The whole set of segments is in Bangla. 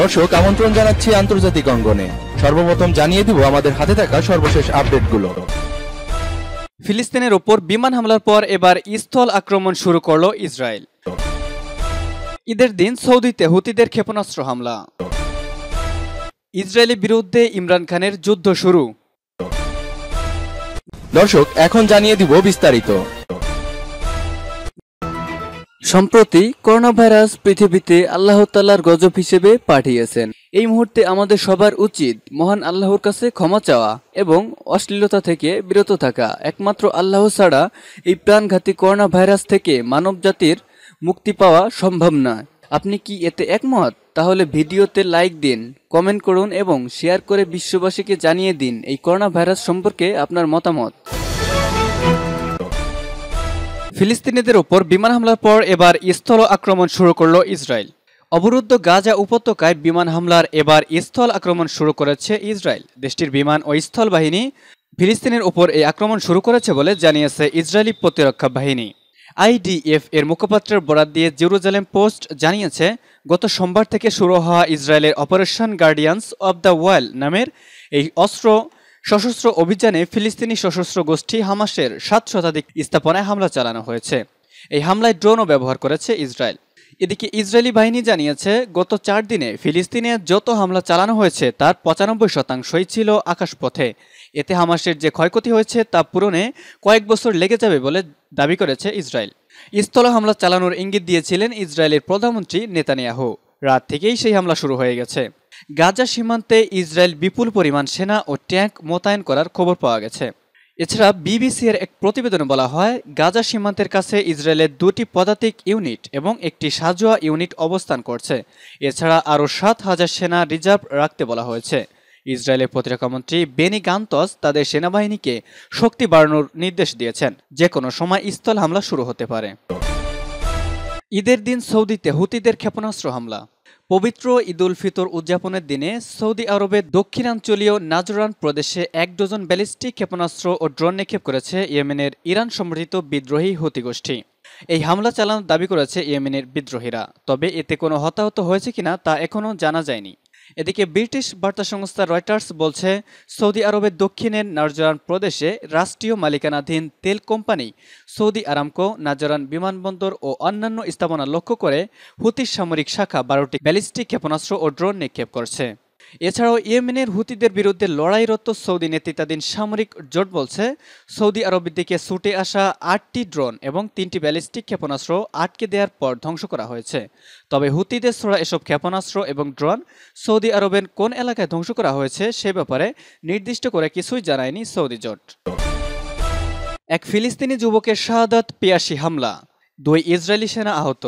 দর্শক আমন্ত্রণ জানাচ্ছি আন্তর্জাতিক অঙ্গনে সর্বপ্রথম জানিয়ে দিব আমাদের হাতে থাকা সর্বশেষ আপডেটগুলো ফিলিস্তিনের ওপর বিমান হামলার পর এবার স্থল আক্রমণ শুরু করল ইসরায়েল ঈদের দিন সৌদিতে হুতিদের ক্ষেপণাস্ত্র হামলা ইসরায়েলের বিরুদ্ধে ইমরান খানের যুদ্ধ শুরু দর্শক এখন জানিয়ে দিব বিস্তারিত সম্প্রতি করোনা ভাইরাস পৃথিবীতে আল্লাহ তাল্লার গজব হিসেবে পাঠিয়েছেন এই মুহূর্তে আমাদের সবার উচিত মহান আল্লাহর কাছে ক্ষমা চাওয়া এবং অশ্লীলতা থেকে বিরত থাকা একমাত্র আল্লাহ ছাড়া এই প্রাণঘাতী করোনা ভাইরাস থেকে মানব জাতির মুক্তি পাওয়া সম্ভব নয় আপনি কি এতে একমত তাহলে ভিডিওতে লাইক দিন কমেন্ট করুন এবং শেয়ার করে বিশ্ববাসীকে জানিয়ে দিন এই করোনা ভাইরাস সম্পর্কে আপনার মতামত ফিলিস্তিনিদের উপর বিমান হামলার পর এবার স্থল আক্রমণ শুরু করল ইসরায়েল অবরুদ্ধ গাজা উপত্যকায় বিমান হামলার এবার স্থল আক্রমণ শুরু করেছে ইসরায়েল দেশটির বিমান ও স্থল বাহিনী ফিলিস্তিনের উপর এই আক্রমণ শুরু করেছে বলে জানিয়েছে ইসরায়েলি প্রতিরক্ষা বাহিনী আইডিএফ এর মুখপাত্রের বরাদ দিয়ে জেরুজালেম পোস্ট জানিয়েছে গত সোমবার থেকে শুরু হওয়া ইসরায়েলের operation guardians of the wall নামের এই অস্ত্র সশস্ত্র অভিযানে ফিলিস্তিনি সশস্ত্র গোষ্ঠী হামাসের সাত শতাধিক স্থাপনায় হামলা চালানো হয়েছে এই হামলায় ড্রোনও ব্যবহার করেছে ইসরায়েল এদিকে ইসরায়েলি বাহিনী জানিয়েছে গত চার দিনে ফিলিস্তিনে যত হামলা চালানো হয়েছে তার পঁচানব্বই শতাংশই ছিল আকাশপথে এতে হামাসের যে ক্ষয়ক্ষতি হয়েছে তা পূরণে কয়েক বছর লেগে যাবে বলে দাবি করেছে ইসরায়েল স্থল হামলা চালানোর ইঙ্গিত দিয়েছিলেন ইসরায়েলের প্রধানমন্ত্রী নেতানিয়াহু রাত থেকেই সেই হামলা শুরু হয়ে গেছে গাজা সীমান্তে ইসরায়েল বিপুল পরিমাণ সেনা ও ট্যাঙ্ক মোতায়েন করার খবর পাওয়া গেছে এছাড়া এর এক প্রতিবেদনে বলা হয় গাজা সীমান্তের কাছে ইসরায়েলের দুটি পদাতিক ইউনিট এবং একটি সাজোয়া ইউনিট অবস্থান করছে এছাড়া আরও সাত হাজার সেনা রিজার্ভ রাখতে বলা হয়েছে ইসরায়েলের প্রতিরক্ষামন্ত্রী বেনি গান্তস তাদের সেনাবাহিনীকে শক্তি বাড়ানোর নির্দেশ দিয়েছেন যে কোনো সময় স্থল হামলা শুরু হতে পারে ঈদের দিন সৌদিতে হুতিদের ক্ষেপণাস্ত্র হামলা পবিত্র ঈদুল ফিতর উদযাপনের দিনে সৌদি আরবের দক্ষিণাঞ্চলীয় নাজরান প্রদেশে এক ডজন ব্যালিস্টিক ক্ষেপণাস্ত্র ও ড্রোন নিক্ষেপ করেছে ইয়েমেনের ইরান সমর্থিত বিদ্রোহী হতি গোষ্ঠী এই হামলা চালানোর দাবি করেছে ইয়েমেনের বিদ্রোহীরা তবে এতে কোনো হতাহত হয়েছে কিনা তা এখনও জানা যায়নি এদিকে ব্রিটিশ বার্তা সংস্থা রয়টার্স বলছে সৌদি আরবের দক্ষিণের নার্জরান প্রদেশে রাষ্ট্রীয় মালিকানাধীন তেল কোম্পানি সৌদি আরামকো নাজরান বিমানবন্দর ও অন্যান্য স্থাপনা লক্ষ্য করে হুতির সামরিক শাখা বারোটি ব্যালিস্টিক ক্ষেপণাস্ত্র ও ড্রোন নিক্ষেপ করছে এছাড়াও ইয়েমেনের হুতিদের বিরুদ্ধে লড়াইরত সৌদি নেতৃত্বাধীন সামরিক জোট বলছে সৌদি আরবের দিকে ছুটে আসা আটটি ড্রোন এবং তিনটি ব্যালিস্টিক ক্ষেপণাস্ত্র আটকে দেওয়ার পর ধ্বংস করা হয়েছে তবে হুতিদের ছোড়া এসব ক্ষেপণাস্ত্র এবং ড্রোন সৌদি আরবের কোন এলাকায় ধ্বংস করা হয়েছে সে ব্যাপারে নির্দিষ্ট করে কিছুই জানায়নি সৌদি জোট এক ফিলিস্তিনি যুবকের শাহাদাত পিয়াসি হামলা দুই ইসরায়েলি সেনা আহত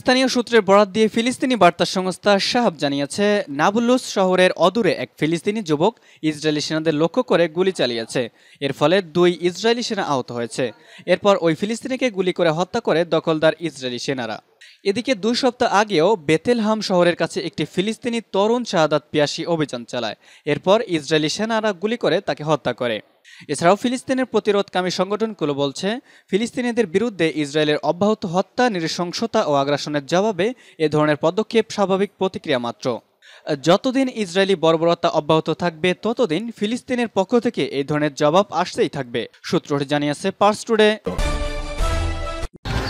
স্থানীয় সূত্রের বরাত দিয়ে ফিলিস্তিনি বার্তা সংস্থা সাহাব জানিয়েছে নাবুলুস শহরের অদূরে এক ফিলিস্তিনি যুবক ইসরায়েলি সেনাদের লক্ষ্য করে গুলি চালিয়েছে এর ফলে দুই ইসরায়েলি সেনা আহত হয়েছে এরপর ওই ফিলিস্তিনিকে গুলি করে হত্যা করে দখলদার ইসরায়েলি সেনারা এদিকে দুই সপ্তাহ আগেও বেতেলহাম শহরের কাছে একটি ফিলিস্তিনি তরুণ শাহাদাত পিয়াসি অভিযান চালায় এরপর ইসরায়েলি সেনারা গুলি করে তাকে হত্যা করে এছাড়াও ফিলিস্তিনের প্রতিরোধকামী সংগঠনগুলো বলছে ফিলিস্তিনিদের বিরুদ্ধে ইসরায়েলের অব্যাহত হত্যা নৃশংসতা ও আগ্রাসনের জবাবে এ ধরনের পদক্ষেপ স্বাভাবিক প্রতিক্রিয়া মাত্র যতদিন ইসরায়েলি বর্বরতা অব্যাহত থাকবে ততদিন ফিলিস্তিনের পক্ষ থেকে এই ধরনের জবাব আসতেই থাকবে সূত্রটি জানিয়েছে পার্স টুডে